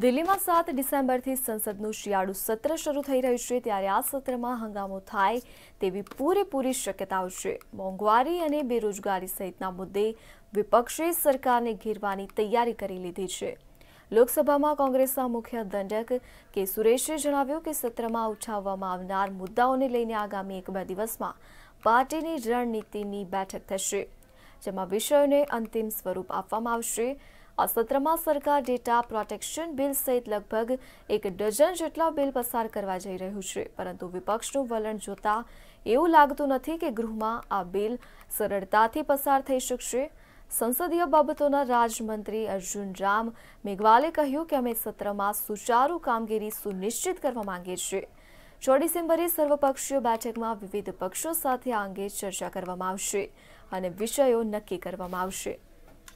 દિલ્હીમાં સાત ડિસેમ્બરથી સંસદનું શિયાળુ સત્ર શરૂ થઈ રહ્યું છે ત્યારે આ સત્રમાં હંગામો થાય તેવી પૂરેપૂરી શક્યતાઓ છે મોંઘવારી અને બેરોજગારી સહિતના મુદ્દે વિપક્ષે સરકારને ઘેરવાની તૈયારી કરી લીધી છે લોકસભામાં કોંગ્રેસના મુખ્ય દંડક કે સુરેશે જણાવ્યું કે સત્રમાં ઉઠાવવામાં આવનાર મુદ્દાઓને લઈને આગામી એક બે દિવસમાં પાર્ટીની રણનીતિની બેઠક થશે જેમાં વિષયોને અંતિમ સ્વરૂપ આપવામાં આવશે આ સત્રમાં સરકાર ડેટા પ્રોટેક્શન બિલ સહિત લગભગ એક ડઝન જેટલા બિલ પસાર કરવા જઈ રહ્યું છે પરંતુ વિપક્ષનું વલણ જોતા એવું લાગતું નથી કે ગૃહમાં આ બિલ સરળતાથી પસાર થઈ શકશે સંસદીય બાબતોના રાજમંત્રી અર્જુન રામ મેઘવાલે કહ્યું કે અમે સત્રમાં સુચારુ કામગીરી સુનિશ્ચિત કરવા માંગીએ છીએ છ ડિસેમ્બરે સર્વપક્ષીય બેઠકમાં વિવિધ પક્ષો સાથે આ અંગે ચર્ચા કરવામાં આવશે અને વિષયો નક્કી કરવામાં આવશે